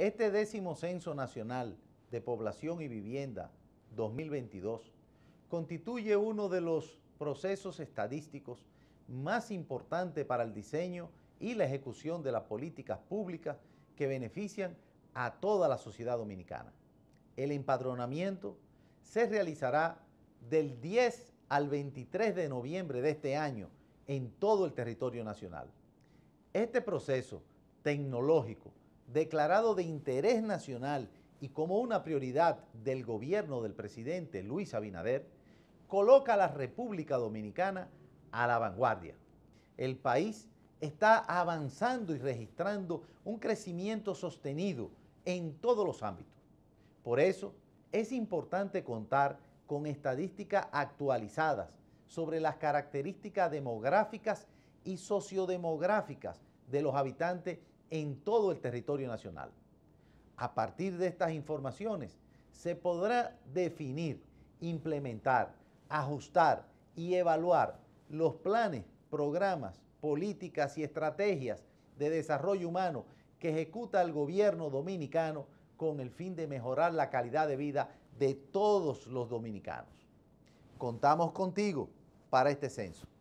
Este décimo Censo Nacional de Población y Vivienda 2022 constituye uno de los procesos estadísticos más importantes para el diseño y la ejecución de las políticas públicas que benefician a toda la sociedad dominicana. El empadronamiento se realizará del 10 al 23 de noviembre de este año en todo el territorio nacional. Este proceso tecnológico declarado de interés nacional y como una prioridad del gobierno del presidente Luis Abinader, coloca a la República Dominicana a la vanguardia. El país está avanzando y registrando un crecimiento sostenido en todos los ámbitos. Por eso es importante contar con estadísticas actualizadas sobre las características demográficas y sociodemográficas de los habitantes en todo el territorio nacional. A partir de estas informaciones se podrá definir, implementar, ajustar y evaluar los planes, programas, políticas y estrategias de desarrollo humano que ejecuta el gobierno dominicano con el fin de mejorar la calidad de vida de todos los dominicanos. Contamos contigo para este censo.